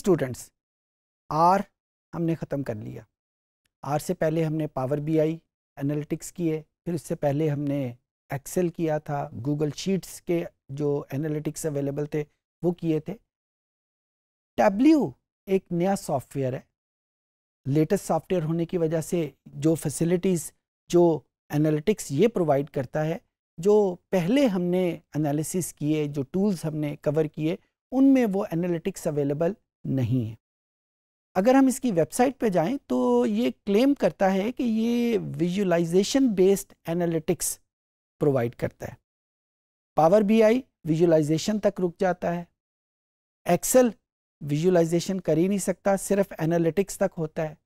students are हमने ख़त्म कर लिया आर से पहले हमने पावर बी आई एनालिटिक्स किए फिर उससे पहले हमने एक्सेल किया था गूगल शीट्स के जो एनालिटिक्स अवेलेबल थे वो किए थे टैबल्यू एक नया सॉफ्टवेयर है लेटेस्ट सॉफ्टवेयर होने की वजह से जो फैसिलिटीज़ जो एनालिटिक्स ये प्रोवाइड करता है जो पहले हमने एनालिसिस किए जो टूल्स हमने कवर किए उनमें वो एनालिटिक्स अवेलेबल नहीं है अगर हम इसकी वेबसाइट पे जाएं तो ये क्लेम करता है कि ये विजुलाइजेशन बेस्ड एनालिटिक्स प्रोवाइड करता है पावर बीआई विजुलाइजेशन तक रुक जाता है एक्सेल विजुलाइजेशन कर ही नहीं सकता सिर्फ एनालिटिक्स तक होता है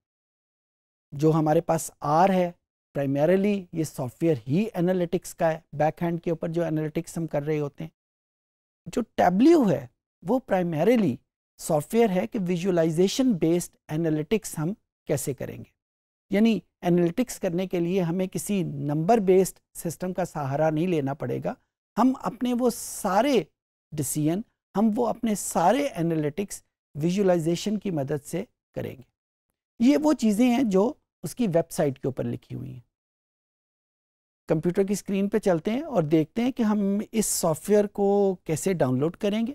जो हमारे पास आर है प्राइमरली ये सॉफ्टवेयर ही एनालिटिक्स का है बैक हैंड के ऊपर जो एनालिटिक्स हम कर रहे होते हैं जो टैबल्यू है वो प्राइमरली सॉफ्टवेयर है कि विजुअलाइजेशन बेस्ड एनालिटिक्स हम कैसे करेंगे यानी एनालिटिक्स करने के लिए हमें किसी नंबर बेस्ड सिस्टम का सहारा नहीं लेना पड़ेगा हम अपने वो सारे डिसीजन हम वो अपने सारे एनालिटिक्स विजुअलाइजेशन की मदद से करेंगे ये वो चीज़ें हैं जो उसकी वेबसाइट के ऊपर लिखी हुई हैं कंप्यूटर की स्क्रीन पे चलते हैं और देखते हैं कि हम इस सॉफ्टवेयर को कैसे डाउनलोड करेंगे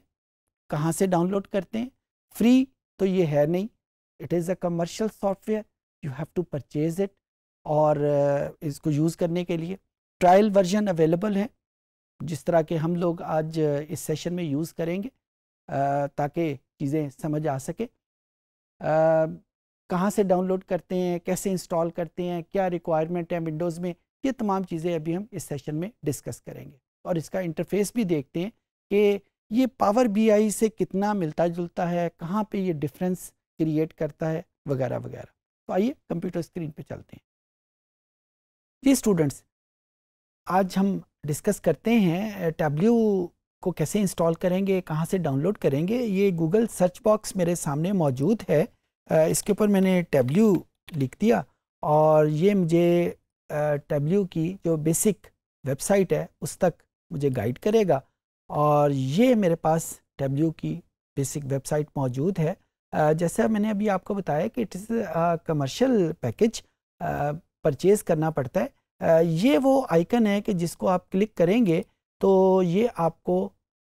कहाँ से डाउनलोड करते हैं फ्री तो ये है नहीं it is a commercial software you have to purchase it और uh, इसको यूज़ करने के लिए ट्रायल वर्जन अवेलेबल है जिस तरह के हम लोग आज uh, इस सेशन में यूज़ करेंगे uh, ताकि चीज़ें समझ आ सके कहाँ से डाउनलोड करते हैं कैसे इंस्टॉल करते हैं क्या रिक्वायरमेंट है विंडोज़ में ये तमाम चीज़ें अभी हम इस सेशन में डिस्कस करेंगे और इसका इंटरफेस भी देखते हैं कि ये पावर बी से कितना मिलता जुलता है कहाँ पे ये डिफरेंस क्रिएट करता है वगैरह वगैरह तो आइए कंप्यूटर स्क्रीन पे चलते हैं जी स्टूडेंट्स आज हम डिस्कस करते हैं टैब्ल्यू को कैसे इंस्टॉल करेंगे कहाँ से डाउनलोड करेंगे ये गूगल सर्च बॉक्स मेरे सामने मौजूद है इसके ऊपर मैंने टैब्ल्यू लिख दिया और ये मुझे टैबल्यू की जो बेसिक वेबसाइट है उस तक मुझे गाइड करेगा और ये मेरे पास डब्ल्यू की बेसिक वेबसाइट मौजूद है जैसा मैंने अभी आपको बताया कि it is commercial package purchase करना पड़ता है ये वो आइकन है कि जिसको आप क्लिक करेंगे तो ये आपको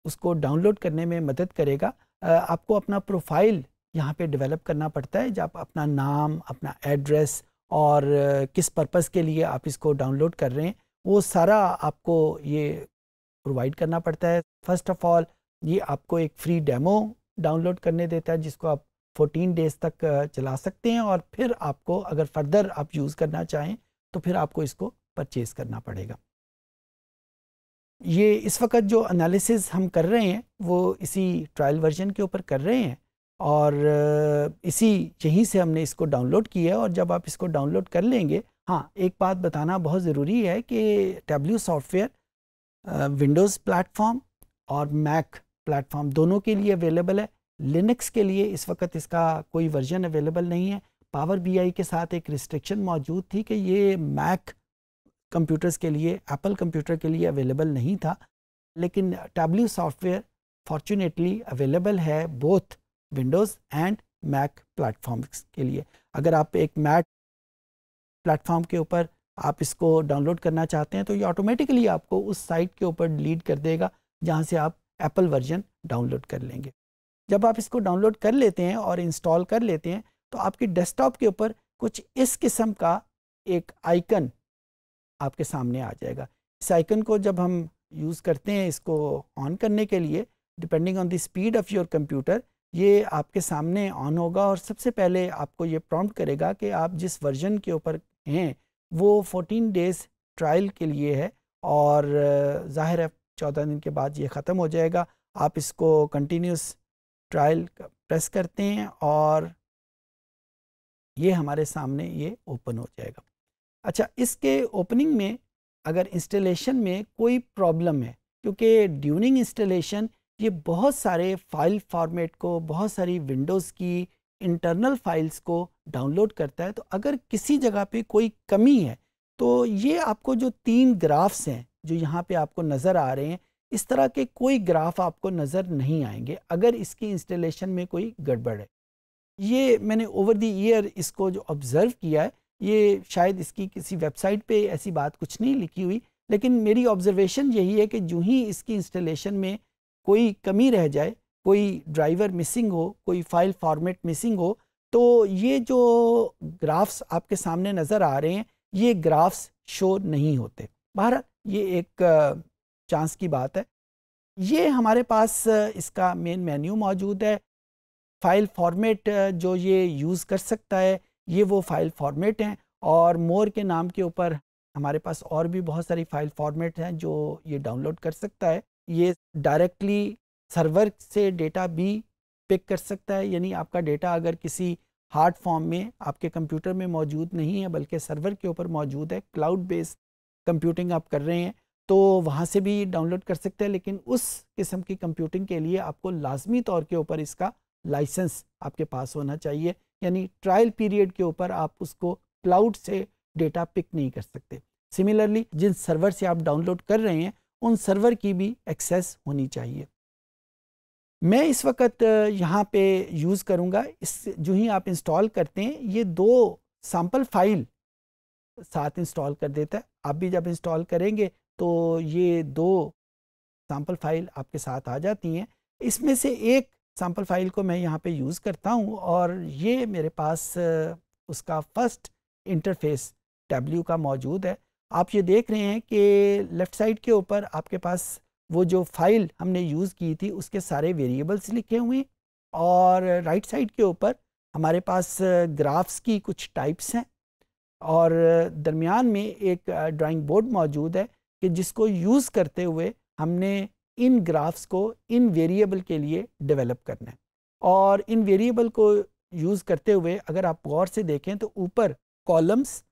उसको डाउनलोड करने में मदद करेगा आपको अपना प्रोफाइल यहाँ पे डेवलप करना पड़ता है जब अपना नाम अपना एड्रेस और किस पर्पस के लिए आप इसको डाउनलोड कर रहे हैं वो सारा आपको ये प्रोवाइड करना पड़ता है फर्स्ट ऑफ ऑल ये आपको एक फ्री डेमो डाउनलोड करने देता है जिसको आप 14 डेज तक चला सकते हैं और फिर आपको अगर फर्दर आप यूज़ करना चाहें तो फिर आपको इसको परचेज़ करना पड़ेगा ये इस वक्त जो एनालिसिस हम कर रहे हैं वो इसी ट्रायल वर्जन के ऊपर कर रहे हैं और इसी यहीं से हमने इसको डाउनलोड किया और जब आप इसको डाउनलोड कर लेंगे हाँ एक बात बताना बहुत ज़रूरी है कि टेबल्यू सॉफ्टवेयर विंडोज़ प्लेटफॉर्म और मैक प्लेटफॉर्म दोनों के लिए अवेलेबल है लिनक्स के लिए इस वक्त इसका कोई वर्जन अवेलेबल नहीं है पावर बीआई के साथ एक रिस्ट्रिक्शन मौजूद थी कि ये मैक कंप्यूटर्स के लिए एप्पल कंप्यूटर के लिए अवेलेबल नहीं था लेकिन टैबल्यू सॉफ्टवेयर फॉर्चुनेटली अवेलेबल है both Windows and Mac platforms के लिए अगर आप एक मैक प्लेटफॉर्म के ऊपर आप इसको डाउनलोड करना चाहते हैं तो ये ऑटोमेटिकली आपको उस साइट के ऊपर डिलीट कर देगा जहाँ से आप एप्पल वर्जन डाउनलोड कर लेंगे जब आप इसको डाउनलोड कर लेते हैं और इंस्टॉल कर लेते हैं तो आपके डेस्कटॉप के ऊपर कुछ इस किस्म का एक आइकन आपके सामने आ जाएगा इस आइकन को जब हम यूज़ करते हैं इसको ऑन करने के लिए depending on the speed of your computer ये आपके सामने ऑन होगा और सबसे पहले आपको ये प्रॉम्प्ट करेगा कि आप जिस वर्जन के ऊपर हैं वो फोर्टीन डेज़ ट्रायल के लिए है और ज़ाहिर है चौदह दिन के बाद ये ख़त्म हो जाएगा आप इसको कंटिन्यूस ट्रायल प्रेस करते हैं और ये हमारे सामने ये ओपन हो जाएगा अच्छा इसके ओपनिंग में अगर इंस्टॉलेशन में कोई प्रॉब्लम है क्योंकि ड्यूरिंग इंस्टॉलेशन ये बहुत सारे फाइल फॉर्मेट को बहुत सारी विंडोज़ की इंटरनल फाइल्स को डाउनलोड करता है तो अगर किसी जगह पे कोई कमी है तो ये आपको जो तीन ग्राफ्स हैं जो यहाँ पे आपको नज़र आ रहे हैं इस तरह के कोई ग्राफ आपको नज़र नहीं आएंगे अगर इसकी इंस्टॉलेशन में कोई गड़बड़ है ये मैंने ओवर द ईयर इसको जो ऑब्ज़र्व किया है ये शायद इसकी किसी वेबसाइट पे ऐसी बात कुछ नहीं लिखी हुई लेकिन मेरी ऑब्जर्वेशन यही है कि जूँ ही इसकी इंस्टॉलेशन में कोई कमी रह जाए कोई ड्राइवर मिसिंग हो कोई फाइल फॉर्मेट मिसिंग हो तो ये जो ग्राफ्स आपके सामने नज़र आ रहे हैं ये ग्राफ्स शो नहीं होते बहरहाल ये एक चांस की बात है ये हमारे पास इसका मेन मेन्यू मौजूद है फाइल फॉर्मेट जो ये यूज़ कर सकता है ये वो फाइल फॉर्मेट हैं और मोर के नाम के ऊपर हमारे पास और भी बहुत सारी फाइल फॉर्मेट हैं जो ये डाउनलोड कर सकता है ये डायरेक्टली सर्वर से डेटा भी पिक कर सकता है यानी आपका डेटा अगर किसी हार्ड फॉर्म में आपके कंप्यूटर में मौजूद नहीं है बल्कि सर्वर के ऊपर मौजूद है क्लाउड बेस्ड कंप्यूटिंग आप कर रहे हैं तो वहाँ से भी डाउनलोड कर सकते हैं लेकिन उस किस्म की कंप्यूटिंग के लिए आपको लाजमी तौर के ऊपर इसका लाइसेंस आपके पास होना चाहिए यानी ट्रायल पीरियड के ऊपर आप उसको क्लाउड से डेटा पिक नहीं कर सकते सिमिलरली जिन सर्वर से आप डाउनलोड कर रहे हैं उन सर्वर की भी एक्सेस होनी चाहिए मैं इस वक्त यहाँ पे यूज़ करूँगा इस जो ही आप इंस्टॉल करते हैं ये दो सैम्पल फाइल साथ इंस्टॉल कर देता है आप भी जब इंस्टॉल करेंगे तो ये दो सैम्पल फाइल आपके साथ आ जाती हैं इसमें से एक सैम्पल फाइल को मैं यहाँ पे यूज़ करता हूँ और ये मेरे पास उसका फर्स्ट इंटरफेस डब्ल्यू का मौजूद है आप ये देख रहे हैं कि लेफ़्ट साइड के ऊपर आपके पास वो जो फाइल हमने यूज़ की थी उसके सारे वेरिएबल्स लिखे हुए हैं और राइट साइड के ऊपर हमारे पास ग्राफ्स uh, की कुछ टाइप्स हैं और uh, दरमियान में एक ड्राइंग uh, बोर्ड मौजूद है कि जिसको यूज़ करते हुए हमने इन ग्राफ्स को इन वेरिएबल के लिए डेवलप करना है और इन वेरिएबल को यूज़ करते हुए अगर आप गौर से देखें तो ऊपर कॉलम्स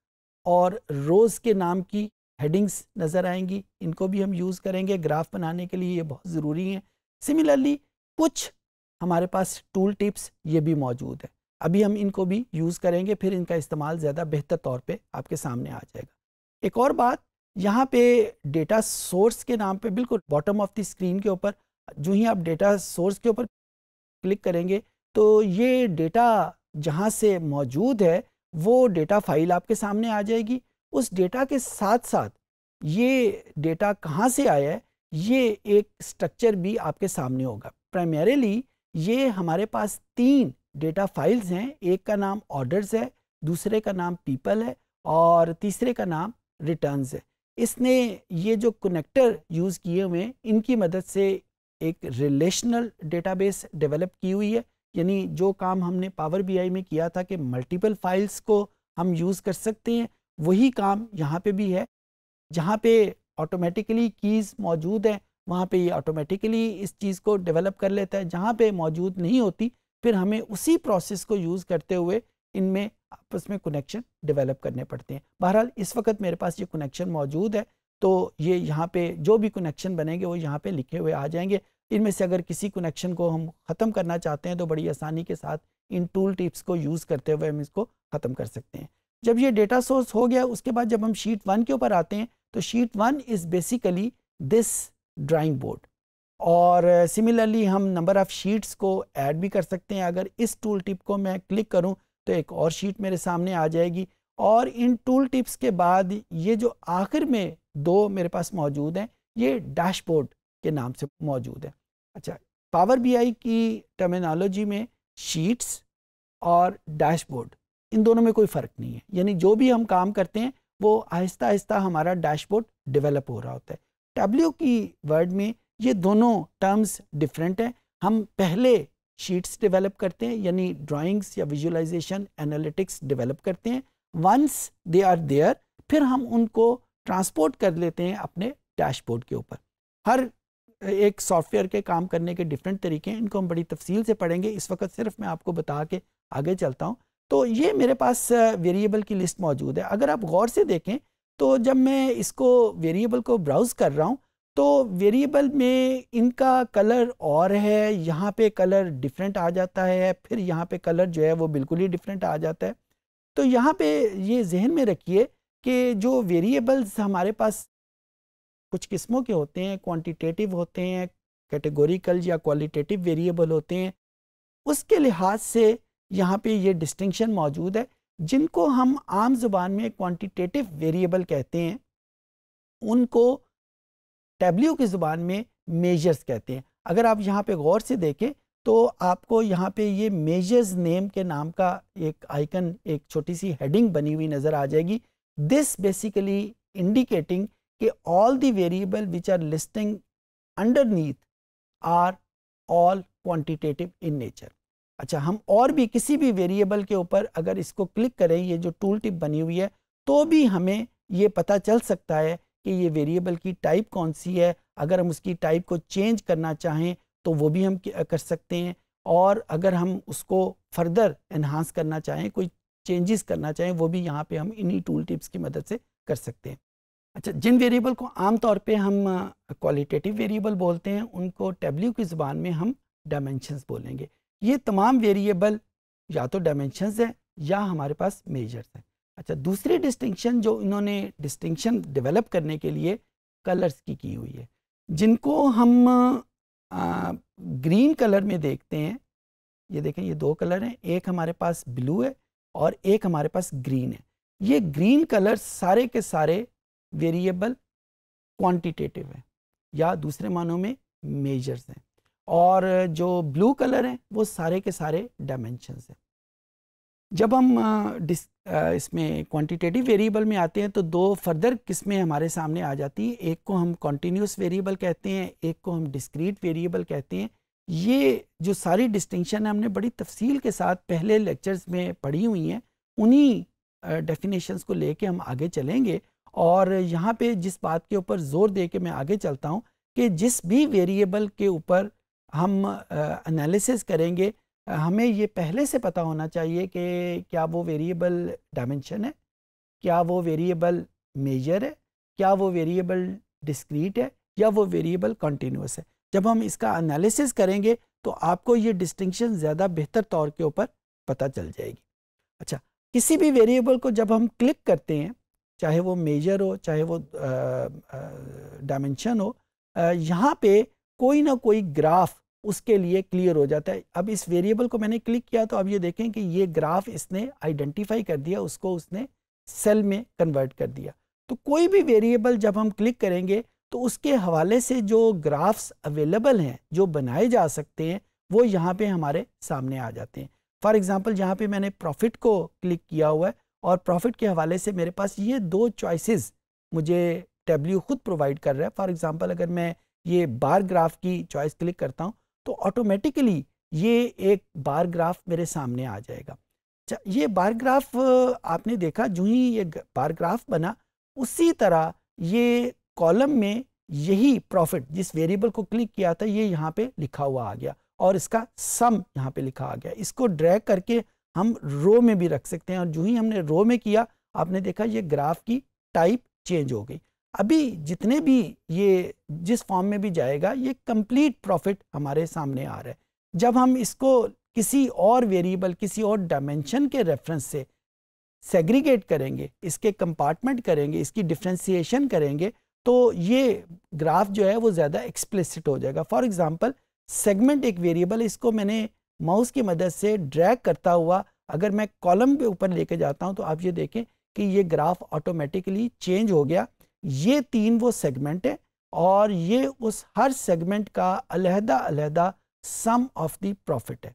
और रोज़ के नाम की हेडिंग्स नज़र आएंगी इनको भी हम यूज़ करेंगे ग्राफ बनाने के लिए ये बहुत ज़रूरी हैं सिमिलरली कुछ हमारे पास टूल टिप्स ये भी मौजूद है अभी हम इनको भी यूज़ करेंगे फिर इनका इस्तेमाल ज़्यादा बेहतर तौर पे आपके सामने आ जाएगा एक और बात यहाँ पे डेटा सोर्स के नाम पे बिल्कुल बॉटम ऑफ द स्क्रीन के ऊपर जो ही आप डेटा सोर्स के ऊपर क्लिक करेंगे तो ये डेटा जहाँ से मौजूद है वो डेटा फाइल आपके सामने आ जाएगी उस डेटा के साथ साथ ये डेटा कहाँ से आया है ये एक स्ट्रक्चर भी आपके सामने होगा प्राइमरीली ये हमारे पास तीन डेटा फाइल्स हैं एक का नाम ऑर्डर्स है दूसरे का नाम पीपल है और तीसरे का नाम रिटर्न्स है इसने ये जो कनेक्टर यूज़ किए हुए हैं इनकी मदद से एक रिलेशनल डेटाबेस डेवलप की हुई है यानी जो काम हमने पावर बीआई में किया था कि मल्टीपल फाइल्स को हम यूज़ कर सकते हैं वही काम यहाँ पे भी है जहाँ पे ऑटोमेटिकली कीज़ मौजूद हैं वहाँ पे ये ऑटोमेटिकली इस चीज़ को डेवलप कर लेता है जहाँ पे मौजूद नहीं होती फिर हमें उसी प्रोसेस को यूज़ करते हुए इनमें आपस में कनेक्शन डेवलप करने पड़ते हैं बहरहाल इस वक्त मेरे पास ये कनेक्शन मौजूद है तो ये यहाँ पे जो भी कनेक्शन बनेंगे वो यहाँ पे लिखे हुए आ जाएंगे इनमें से अगर किसी कनेक्शन को हम ख़त्म करना चाहते हैं तो बड़ी आसानी के साथ इन टूल टिप्स को यूज़ करते हुए हम इसको ख़त्म कर सकते हैं जब ये डेटा सोर्स हो गया उसके बाद जब हम शीट वन के ऊपर आते हैं तो sheet one is basically this drawing board और सिमिलरली uh, हम नंबर ऑफ़ शीट्स को ऐड भी कर सकते हैं अगर इस टूल टिप को मैं क्लिक करूं तो एक और शीट मेरे सामने आ जाएगी और इन टूल टिप्स के बाद ये जो आखिर में दो मेरे पास मौजूद हैं ये डैशबोर्ड के नाम से मौजूद है अच्छा पावर बीआई की टर्मिनोलॉजी में शीट्स और डैशबोर्ड इन दोनों में कोई फ़र्क नहीं है यानी जो भी हम काम करते हैं वो आहिस्ता आहिस्ता हमारा डैशबोर्ड डेवलप हो रहा होता है डब्ल्यू की वर्ड में ये दोनों टर्म्स डिफरेंट हैं हम पहले शीट्स डेवलप करते हैं यानी ड्राइंग्स या विजुअलाइजेशन एनालिटिक्स डेवलप करते हैं वंस दे आर देयर फिर हम उनको ट्रांसपोर्ट कर लेते हैं अपने डैशबोर्ड के ऊपर हर एक सॉफ्टवेयर के काम करने के डिफरेंट तरीके हैं इनको हम बड़ी तफसील से पढ़ेंगे इस वक्त सिर्फ मैं आपको बता के आगे चलता हूँ तो ये मेरे पास वेरिएबल की लिस्ट मौजूद है अगर आप गौर से देखें तो जब मैं इसको वेरिएबल को ब्राउज़ कर रहा हूँ तो वेरिएबल में इनका कलर और है यहाँ पे कलर डिफरेंट आ जाता है फिर यहाँ पे कलर जो है वो बिल्कुल ही डिफरेंट आ जाता है तो यहाँ पे ये जहन में रखिए कि जो वेरिएबल्स हमारे पास कुछ किस्मों के होते हैं क्वांटिटेटिव होते हैं कैटेगोरिकल या क्वालिटेटिव वेरिएबल होते हैं उसके लिहाज से यहाँ पे ये डिस्टिंक्शन मौजूद है जिनको हम आम जुबान में क्वांटिटेटिव वेरिएबल कहते हैं उनको टेबल्यू की ज़ुबान में मेजर्स कहते हैं अगर आप यहाँ पे गौर से देखें तो आपको यहाँ पे ये मेजर्स नेम के नाम का एक आइकन एक छोटी सी हेडिंग बनी हुई नज़र आ जाएगी दिस बेसिकली इंडिकेटिंग कि all the variable which are listing underneath are all quantitative in nature अच्छा हम और भी किसी भी वेरिएबल के ऊपर अगर इसको क्लिक करें ये जो टूल टिप बनी हुई है तो भी हमें ये पता चल सकता है कि ये वेरिएबल की टाइप कौन सी है अगर हम उसकी टाइप को चेंज करना चाहें तो वो भी हम कर सकते हैं और अगर हम उसको फर्दर इन्हांस करना चाहें कोई चेंजेस करना चाहें वो भी यहाँ पे हम इन्हीं टूल टिप्स की मदद से कर सकते हैं अच्छा जिन वेरिएबल को आम तौर पे हम क्वालिटेटिव वेरिएबल बोलते हैं उनको टेबल्यू की ज़ुबान में हम डायमेंशंस बोलेंगे ये तमाम वेरिएबल या तो डायमेंशन हैं या हमारे पास मेजर्स हैं अच्छा दूसरी डिस्टिंक्शन जो इन्होंने डिस्टिंक्शन डेवलप करने के लिए कलर्स की की हुई है जिनको हम आ, ग्रीन कलर में देखते हैं ये देखें ये दो कलर हैं एक हमारे पास ब्लू है और एक हमारे पास ग्रीन है ये ग्रीन कलर सारे के सारे वेरिएबल क्वांटिटेटिव हैं या दूसरे मानों में मेजर्स हैं और जो ब्लू कलर हैं वो सारे के सारे डायमेंशन हैं जब हम डिस इसमें क्वांटिटेटिव वेरिएबल में आते हैं तो दो फर्दर किस्में हमारे सामने आ जाती हैं एक को हम कॉन्टीन्यूस वेरिएबल कहते हैं एक को हम डिस्क्रीट वेरिएबल कहते हैं ये जो सारी डिस्टिंक्शन हमने बड़ी तफसील के साथ पहले लेक्चर्स में पढ़ी हुई हैं उन्हीं डेफिनेशंस को लेके हम आगे चलेंगे और यहाँ पे जिस बात के ऊपर जोर दे के मैं आगे चलता हूँ कि जिस भी वेरिएबल के ऊपर हम एनालिसिस करेंगे हमें ये पहले से पता होना चाहिए कि क्या वो वेरिएबल डायमेंशन है क्या वो वेरिएबल मेजर है क्या वो वेरिएबल डिस्क्रीट है या वो वेरिएबल कंटिन्यूस है जब हम इसका एनालिसिस करेंगे तो आपको ये डिस्टिंक्शन ज़्यादा बेहतर तौर के ऊपर पता चल जाएगी अच्छा किसी भी वेरिएबल को जब हम क्लिक करते हैं चाहे वो मेजर हो चाहे वो डायमेंशन हो यहाँ पे कोई ना कोई ग्राफ उसके लिए क्लियर हो जाता है अब इस वेरिएबल को मैंने क्लिक किया तो अब ये देखें कि ये ग्राफ इसने आइडेंटिफाई कर दिया उसको उसने सेल में कन्वर्ट कर दिया तो कोई भी वेरिएबल जब हम क्लिक करेंगे तो उसके हवाले से जो ग्राफ्स अवेलेबल हैं जो बनाए जा सकते हैं वो यहाँ पे हमारे सामने आ जाते हैं फॉर एग्ज़ाम्पल यहाँ पे मैंने प्रॉफिट को क्लिक किया हुआ है और प्रॉफिट के हवाले से मेरे पास ये दो चॉइसेस मुझे टेबल्यू खुद प्रोवाइड कर रहा है फॉर एग्ज़ाम्पल अगर मैं ये बार ग्राफ की चॉइस क्लिक करता हूँ तो ऑटोमेटिकली ये एक बार ग्राफ मेरे सामने आ जाएगा अच्छा, ये बार ग्राफ आपने देखा जो ही ये बार ग्राफ बना उसी तरह ये कॉलम में यही प्रॉफिट जिस वेरिएबल को क्लिक किया था ये यहाँ पे लिखा हुआ आ गया और इसका सम यहाँ पे लिखा आ गया इसको ड्रैग करके हम रो में भी रख सकते हैं और जो ही हमने रो में किया आपने देखा ये ग्राफ की टाइप चेंज हो गई अभी जितने भी ये जिस फॉर्म में भी जाएगा ये कंप्लीट प्रॉफिट हमारे सामने आ रहा है जब हम इसको किसी और वेरिएबल किसी और डायमेंशन के रेफरेंस से सेग्रीगेट करेंगे इसके कंपार्टमेंट करेंगे इसकी डिफ्रेंसीशन करेंगे तो ये ग्राफ जो है वो ज़्यादा एक्सप्लिसिट हो जाएगा फॉर एग्ज़ाम्पल सेगमेंट एक वेरिएबल इसको मैंने माउस की मदद से ड्रैग करता हुआ अगर मैं कॉलम के ऊपर लेके जाता हूँ तो आप ये देखें कि ये ग्राफ ऑटोमेटिकली चेंज हो गया ये तीन वो सेगमेंट है और ये उस हर सेगमेंट का अलहदा अलहदा सम ऑफ द प्रॉफिट है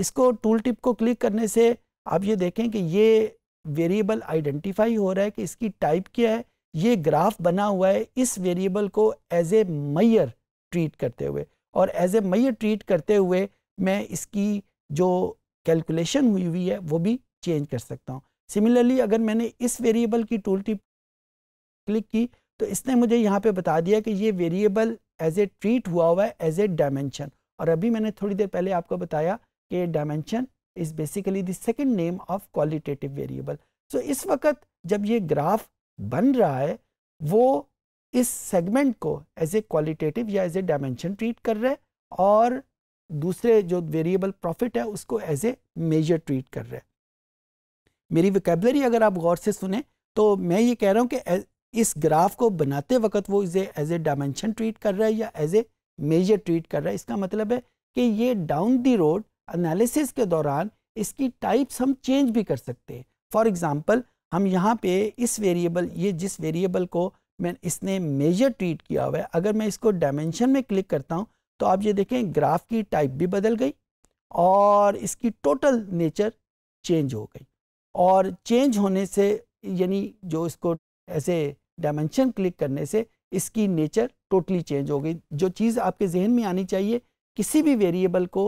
इसको टूल टिप को क्लिक करने से आप ये देखें कि ये वेरिएबल आइडेंटिफाई हो रहा है कि इसकी टाइप क्या है ये ग्राफ बना हुआ है इस वेरिएबल को एज ए मैयर ट्रीट करते हुए और एज ए मैयर ट्रीट करते हुए मैं इसकी जो कैलकुलेशन हुई हुई है वो भी चेंज कर सकता हूँ सिमिलरली अगर मैंने इस वेरिएबल की टूल टिप क्लिक की तो इसने मुझे यहाँ पे बता दिया कि ये वेरिएबल एज ए ट्रीट हुआ हुआ है एज ए डायमेंशन और अभी मैंने थोड़ी देर पहले आपको बताया कि dimension is basically the second name of qualitative variable so इस वक्त जब ये ग्राफ बन रहा है वो इस सेगमेंट को एज ए क्वालिटेटिव या एज ए डायमेंशन ट्रीट कर रहे और दूसरे जो वेरिएबल प्रॉफिट है उसको एज ए मेजर ट्रीट कर रहे मेरी विकेबलरी अगर आप गौर से सुने तो मैं ये कह रहा हूँ कि इस ग्राफ को बनाते वक्त वो इसे एज ए डायमेंशन ट्रीट कर रहा है या एज ए मेजर ट्रीट कर रहा है इसका मतलब है कि ये डाउन दी रोड एनालिसिस के दौरान इसकी टाइप्स हम चेंज भी कर सकते हैं फॉर एग्ज़ाम्पल हम यहाँ पे इस वेरिएबल ये जिस वेरिएबल को मैं इसने मेजर ट्रीट किया हुआ है अगर मैं इसको डायमेंशन में क्लिक करता हूँ तो आप ये देखें ग्राफ की टाइप भी बदल गई और इसकी टोटल नेचर चेंज हो गई और चेंज होने से यानी जो इसको ऐसे डायमेंशन क्लिक करने से इसकी नेचर टोटली चेंज हो गई जो चीज़ आपके जहन में आनी चाहिए किसी भी वेरिएबल को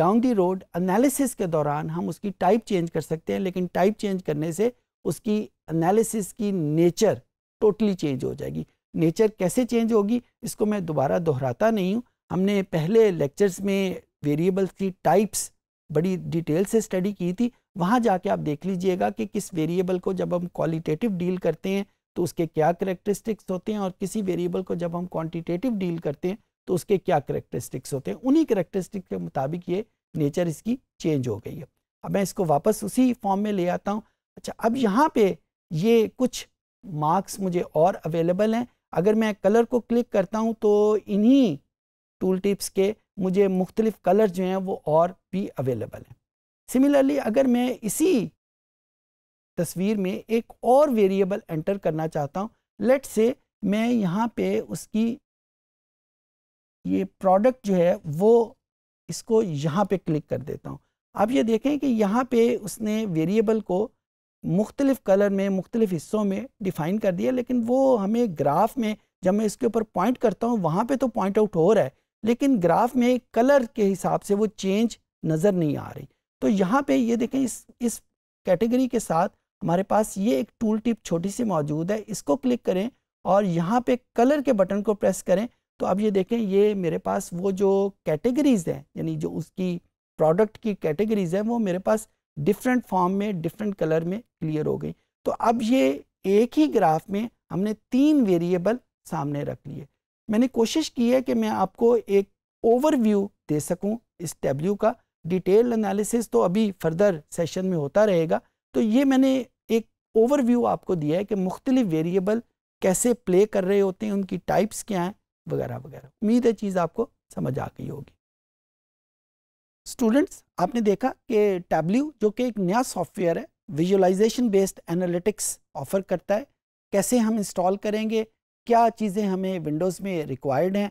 डाउन दी रोड एनालिसिस के दौरान हम उसकी टाइप चेंज कर सकते हैं लेकिन टाइप चेंज करने से उसकी एनालिसिस की नेचर टोटली चेंज हो जाएगी नेचर कैसे चेंज होगी इसको मैं दोबारा दोहराता नहीं हूँ हमने पहले लेक्चर्स में वेरिएबल्स की टाइप्स बड़ी डिटेल से स्टडी की थी वहाँ जाके आप देख लीजिएगा कि किस वेरिएबल को जब हम क्वालिटेटिव डील करते हैं तो उसके क्या करेक्टरिस्टिक्स होते हैं और किसी वेरिएबल को जब हम क्वांटिटेटिव डील करते हैं तो उसके क्या करेक्टरिस्टिक्स होते हैं उन्हीं करेक्टरिस्टिक के मुताबिक ये नेचर इसकी चेंज हो गई है अब मैं इसको वापस उसी फॉर्म में ले आता हूँ अच्छा अब यहाँ पे ये कुछ मार्क्स मुझे और अवेलेबल हैं अगर मैं कलर को क्लिक करता हूँ तो इन्हीं टूल टिप्स के मुझे मुख्तलिफ कलर जो हैं वो और भी अवेलेबल हैं सिमिलरली अगर मैं इसी तस्वीर में एक और वेरिएबल एंटर करना चाहता हूँ लेट से मैं यहाँ पे उसकी ये प्रोडक्ट जो है वो इसको यहाँ पे क्लिक कर देता हूँ आप ये देखें कि यहाँ पे उसने वेरिएबल को मुख्तलिफ कलर में मुख्तलिफ हिस्सों में डिफ़ाइन कर दिया लेकिन वो हमें ग्राफ में जब मैं इसके ऊपर पॉइंट करता हूँ वहाँ पे तो पॉइंट आउट हो रहा है लेकिन ग्राफ में कलर के हिसाब से वो चेंज नज़र नहीं आ रही तो यहाँ पे ये देखें इस इस कैटेगरी के साथ हमारे पास ये एक टूल टिप छोटी सी मौजूद है इसको क्लिक करें और यहाँ पे कलर के बटन को प्रेस करें तो अब ये देखें ये मेरे पास वो जो कैटेगरीज़ हैं यानी जो उसकी प्रोडक्ट की कैटेगरीज़ हैं वो मेरे पास डिफरेंट फॉर्म में डिफरेंट कलर में क्लियर हो गई तो अब ये एक ही ग्राफ में हमने तीन वेरिएबल सामने रख लिए मैंने कोशिश की है कि मैं आपको एक ओवरव्यू दे सकूं इस टेबल्यू का डिटेल एनालिसिस तो अभी फर्दर सेशन में होता रहेगा तो ये मैंने एक ओवरव्यू आपको दिया है कि मुख्तलिफ वेरिएबल कैसे प्ले कर रहे होते हैं उनकी टाइप्स क्या हैं वगैरह वगैरह उम्मीद है चीज़ आपको समझ आ गई होगी स्टूडेंट्स आपने देखा कि टैबल्यू जो कि एक नया सॉफ्टवेयर है विजुअलाइजेशन बेस्ड एनालिटिक्स ऑफर करता है कैसे हम इंस्टॉल करेंगे क्या चीज़ें हमें विंडोज़ में रिक्वायर्ड हैं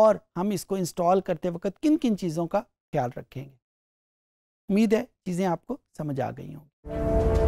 और हम इसको इंस्टॉल करते वक्त किन किन चीज़ों का ख्याल रखेंगे उम्मीद है चीज़ें आपको समझ आ गई होंगी